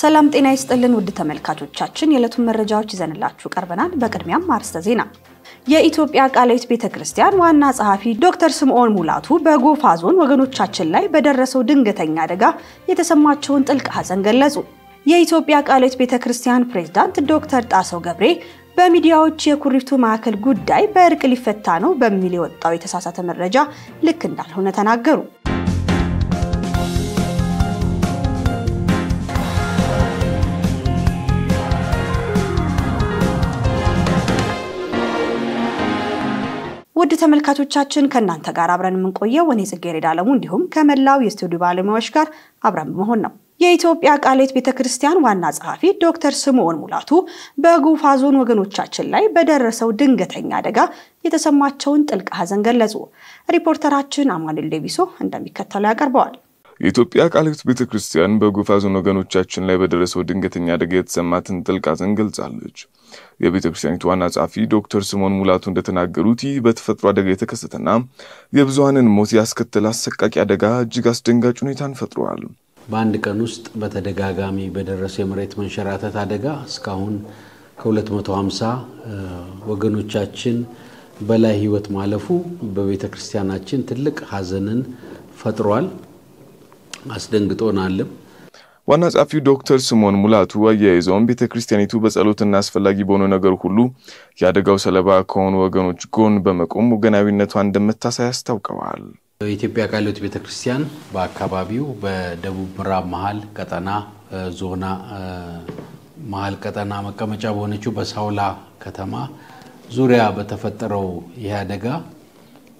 ሰላም ጤና ይስጥልን ውድ ተመልካቾቻችን፣ የዕለቱን መረጃዎች ይዘንላችሁ ቀርበናል። በቅድሚያም አርዕስተ ዜና። የኢትዮጵያ ቃላዊት ቤተ ክርስቲያን ዋና ጸሐፊ ዶክተር ስምዖን ሙላቱ በጎፋ ዞን ወገኖቻችን ላይ በደረሰው ድንገተኛ አደጋ የተሰማቸውን ጥልቅ ሐዘን ገለጹ። የኢትዮጵያ ቃላዊት ቤተ ክርስቲያን ፕሬዝዳንት ዶክተር ጣሰው ገብሬ በሚዲያዎች የኩሪፍቱ ማዕከል ጉዳይ በእርቅ ሊፈታ ነው በሚል የወጣው የተሳሳተ መረጃ ልክ እንዳልሆነ ተናገሩ። ውድ ተመልካቾቻችን ከእናንተ ጋር አብረን የምንቆየው እኔ ጽጌረዳ አለሙ እንዲሁም ከመላው የስቱዲዮ ባለሙያዎች ጋር አብረን በመሆን ነው። የኢትዮጵያ ቃሌት ቤተ ክርስቲያን ዋና ጸሐፊ ዶክተር ስምዖን ሙላቱ በጉፋ ዞን ወገኖቻችን ላይ በደረሰው ድንገተኛ አደጋ የተሰማቸውን ጥልቅ ሐዘን ገለጹ። ሪፖርተራችን አማኑኤል ዴቢሶ እንደሚከተለው ያቀርበዋል። የኢትዮጵያ ቃል ኪዳን ቤተ ክርስቲያን በጉፋዞን ወገኖቻችን ላይ በደረሰው ድንገተኛ አደጋ የተሰማትን ጥልቅ ሐዘን ገልጻለች። የቤተ ክርስቲያኒቱ ዋና ጸሐፊ ዶክተር ስሞን ሙላቱ እንደተናገሩት ይህ በተፈጥሮ አደጋ የተከሰተና የብዙሃንን ሞት ያስከተለ አሰቃቂ አደጋ እጅግ አስደንጋጭ ሁኔታን ፈጥሯል። በአንድ ቀን ውስጥ በተደጋጋሚ በደረሰው የመሬት መንሸራተት አደጋ እስካሁን ከ250 ወገኖቻችን በላይ ህይወት ማለፉ በቤተ ክርስቲያናችን ትልቅ ሐዘንን ፈጥሯል። አስደንግጦናልም። ዋና ጸሐፊው ዶክተር ስምዖን ሙላቱ አያይዘውን ቤተ ክርስቲያኒቱ በጸሎትና አስፈላጊ በሆነ ነገር ሁሉ የአደጋው ሰለባ ከሆኑ ወገኖች ጎን በመቆም ወገናዊነቷ እንደምታሳይ አስታውቀዋል። የኢትዮጵያ ቃሊዮት ቤተ ክርስቲያን በአካባቢው በደቡብ ምዕራብ መሀል ቀጠና ዞና መሀል ቀጠና መቀመጫ በሆነችው በሳውላ ከተማ ዙሪያ በተፈጠረው ይህ አደጋ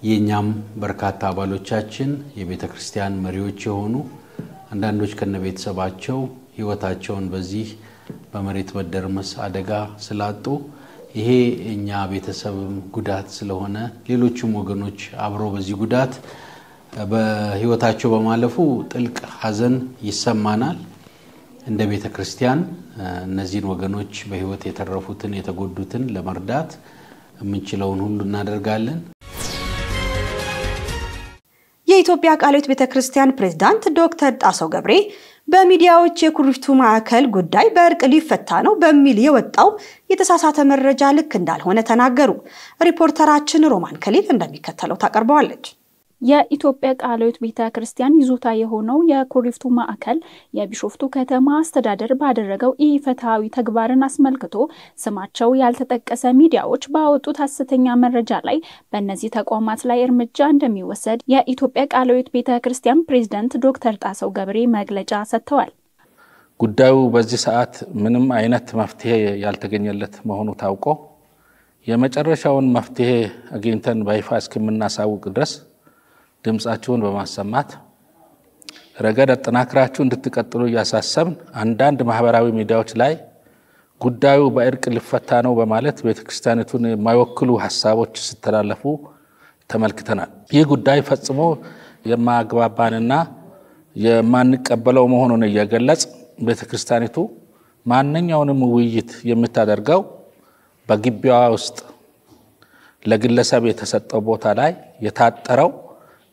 የእኛም በርካታ አባሎቻችን የቤተ ክርስቲያን መሪዎች የሆኑ አንዳንዶች ከነቤተሰባቸው ህይወታቸውን በዚህ በመሬት መደርመስ አደጋ ስላጡ ይሄ እኛ ቤተሰብም ጉዳት ስለሆነ ሌሎችም ወገኖች አብሮ በዚህ ጉዳት በህይወታቸው በማለፉ ጥልቅ ሀዘን ይሰማናል። እንደ ቤተ ክርስቲያን እነዚህን ወገኖች በህይወት የተረፉትን የተጎዱትን ለመርዳት የምንችለውን ሁሉ እናደርጋለን። የኢትዮጵያ ቃልዮት ቤተ ክርስቲያን ፕሬዝዳንት ዶክተር ጣሰው ገብሬ በሚዲያዎች የኩሪፍቱ ማዕከል ጉዳይ በእርቅ ሊፈታ ነው በሚል የወጣው የተሳሳተ መረጃ ልክ እንዳልሆነ ተናገሩ። ሪፖርተራችን ሮማን ከሊል እንደሚከተለው ታቀርበዋለች። የኢትዮጵያ ቃላዊት ቤተ ክርስቲያን ይዞታ የሆነው የኩሪፍቱ ማዕከል የቢሾፍቱ ከተማ አስተዳደር ባደረገው ኢፍትሐዊ ተግባርን አስመልክቶ ስማቸው ያልተጠቀሰ ሚዲያዎች ባወጡት ሐሰተኛ መረጃ ላይ በእነዚህ ተቋማት ላይ እርምጃ እንደሚወሰድ የኢትዮጵያ ቃላዊት ቤተ ክርስቲያን ፕሬዝደንት ዶክተር ጣሰው ገብሬ መግለጫ ሰጥተዋል። ጉዳዩ በዚህ ሰዓት ምንም አይነት መፍትሄ ያልተገኘለት መሆኑ ታውቆ የመጨረሻውን መፍትሄ አግኝተን በይፋ እስከምናሳውቅ ድረስ ድምፃችሁን በማሰማት ረገድ አጠናክራችሁ እንድትቀጥሉ እያሳሰብን አንዳንድ ማህበራዊ ሚዲያዎች ላይ ጉዳዩ በእርቅ ሊፈታ ነው በማለት ቤተክርስቲያኒቱን የማይወክሉ ሀሳቦች ሲተላለፉ ተመልክተናል። ይህ ጉዳይ ፈጽሞ የማግባባንና የማንቀበለው መሆኑን እየገለጽ ቤተክርስቲያኒቱ ማንኛውንም ውይይት የምታደርገው በግቢዋ ውስጥ ለግለሰብ የተሰጠው ቦታ ላይ የታጠረው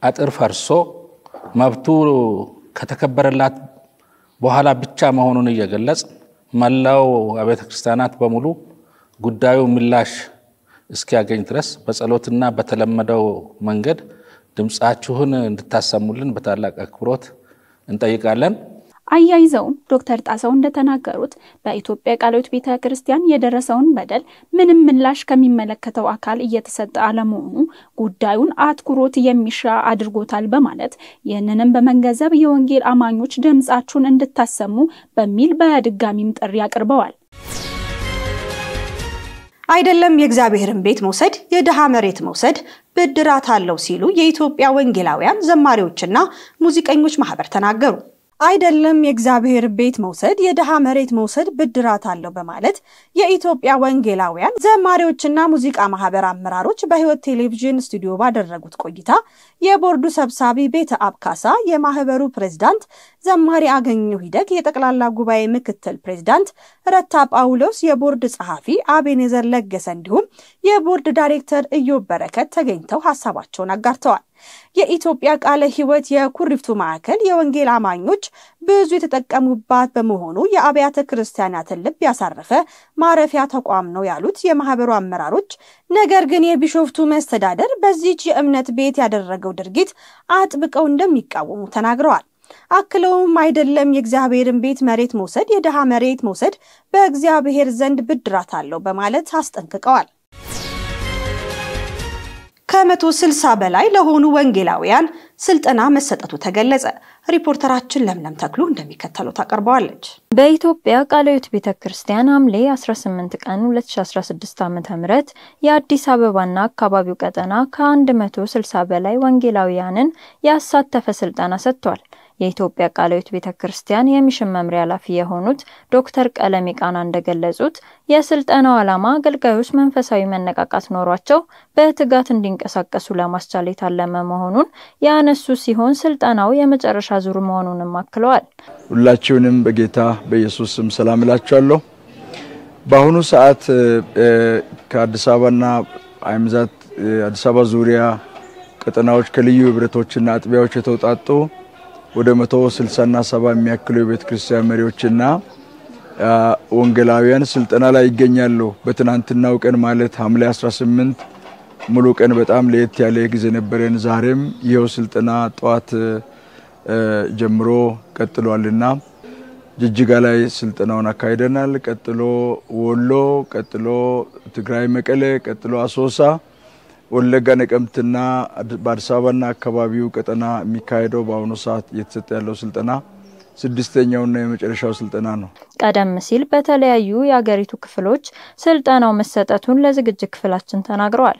አጥር ፈርሶ መብቱ ከተከበረላት በኋላ ብቻ መሆኑን እየገለጽ መላው አብያተ ክርስቲያናት በሙሉ ጉዳዩ ምላሽ እስኪያገኝ ድረስ በጸሎትና በተለመደው መንገድ ድምፃችሁን እንድታሰሙልን በታላቅ አክብሮት እንጠይቃለን። አያይዘውም ዶክተር ጣሰው እንደተናገሩት በኢትዮጵያ ቃልዮት ቤተ ክርስቲያን የደረሰውን በደል ምንም ምላሽ ከሚመለከተው አካል እየተሰጠ አለመሆኑ ጉዳዩን አትኩሮት የሚሻ አድርጎታል በማለት ይህንንም በመገንዘብ የወንጌል አማኞች ድምፃችሁን እንድታሰሙ በሚል በድጋሚም ጥሪ አቅርበዋል። አይደለም የእግዚአብሔርን ቤት መውሰድ የድሃ መሬት መውሰድ ብድራት አለው ሲሉ የኢትዮጵያ ወንጌላውያን ዘማሪዎችና ሙዚቀኞች ማህበር ተናገሩ። አይደለም የእግዚአብሔር ቤት መውሰድ የድሃ መሬት መውሰድ ብድራት አለው በማለት የኢትዮጵያ ወንጌላውያን ዘማሪዎችና ሙዚቃ ማህበር አመራሮች በህይወት ቴሌቪዥን ስቱዲዮ ባደረጉት ቆይታ የቦርዱ ሰብሳቢ ቤተ አብካሳ የማህበሩ ፕሬዝዳንት ዘማሪ አገኘሁ ሂደግ፣ የጠቅላላ ጉባኤ ምክትል ፕሬዝዳንት ረታ ጳውሎስ፣ የቦርድ ጸሐፊ አቤኔዘር ለገሰ እንዲሁም የቦርድ ዳይሬክተር እዮብ በረከት ተገኝተው ሀሳባቸውን አጋርተዋል። የኢትዮጵያ ቃለ ሕይወት የኩሪፍቱ ማዕከል የወንጌል አማኞች ብዙ የተጠቀሙባት በመሆኑ የአብያተ ክርስቲያናትን ልብ ያሳረፈ ማረፊያ ተቋም ነው ያሉት የማህበሩ አመራሮች፣ ነገር ግን የቢሾፍቱ መስተዳደር በዚች የእምነት ቤት ያደረገው ድርጊት አጥብቀው እንደሚቃወሙ ተናግረዋል። አክለውም አይደለም የእግዚአብሔርን ቤት መሬት መውሰድ የድሃ መሬት መውሰድ በእግዚአብሔር ዘንድ ብድራት አለው በማለት አስጠንቅቀዋል። ከመቶ 60 በላይ ለሆኑ ወንጌላውያን ስልጠና መሰጠቱ ተገለጸ። ሪፖርተራችን ለምለም ተክሉ እንደሚከተለው ታቀርበዋለች። በኢትዮጵያ ቃለ ሕይወት ቤተ ክርስቲያን ሐምሌ 18 ቀን 2016 ዓ.ም የአዲስ አበባና አካባቢው ቀጠና ከ160 በላይ ወንጌላውያንን ያሳተፈ ስልጠና ሰጥቷል። የኢትዮጵያ ቃለ ሕይወት ቤተ ክርስቲያን የሚሽን መምሪያ ኃላፊ የሆኑት ዶክተር ቀለሜ ቃና እንደገለጹት የስልጠናው ዓላማ አገልጋዮች መንፈሳዊ መነቃቃት ኖሯቸው በትጋት እንዲንቀሳቀሱ ለማስቻል የታለመ መሆኑን ያነሱ ሲሆን ስልጠናው የመጨረሻ ዙር መሆኑንም አክለዋል። ሁላችሁንም በጌታ በኢየሱስ ስም ሰላም እላችኋለሁ። በአሁኑ ሰዓት ከአዲስ አበባና አይምዛት አዲስ አበባ ዙሪያ ቀጠናዎች ከልዩ ህብረቶችና አጥቢያዎች የተውጣጡ ወደ መቶ ና 70 የሚያክሉ የቤተ ክርስቲያን መሪዎችና ወንጌላውያን ስልጠና ላይ ይገኛሉ። በትናንትናው ቀን ማለት ሐምሌ 18 ሙሉ ቀን በጣም ለየት ያለ ጊዜ ነበረን። ዛሬም ይኸው ስልጠና ጠዋት ጀምሮ ቀጥሏልና ጅጅጋ ላይ ስልጠናውን አካሂደናል። ቀጥሎ ወሎ፣ ቀጥሎ ትግራይ መቀሌ፣ ቀጥሎ አሶሳ ወለጋ፣ ነቀምትና በአዲስ አበባና አካባቢው ቀጠና የሚካሄደው በአሁኑ ሰዓት እየተሰጠ ያለው ስልጠና ስድስተኛውና የመጨረሻው ስልጠና ነው። ቀደም ሲል በተለያዩ የአገሪቱ ክፍሎች ስልጠናው መሰጠቱን ለዝግጅት ክፍላችን ተናግረዋል።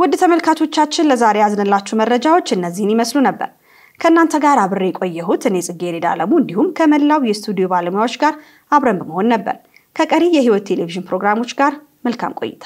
ውድ ተመልካቾቻችን ለዛሬ ያዝንላችሁ መረጃዎች እነዚህን ይመስሉ ነበር። ከእናንተ ጋር አብሬ የቆየሁት እኔ ጽጌረዳ አለሙ እንዲሁም ከመላው የስቱዲዮ ባለሙያዎች ጋር አብረን በመሆን ነበር። ከቀሪ የህይወት ቴሌቪዥን ፕሮግራሞች ጋር መልካም ቆይታ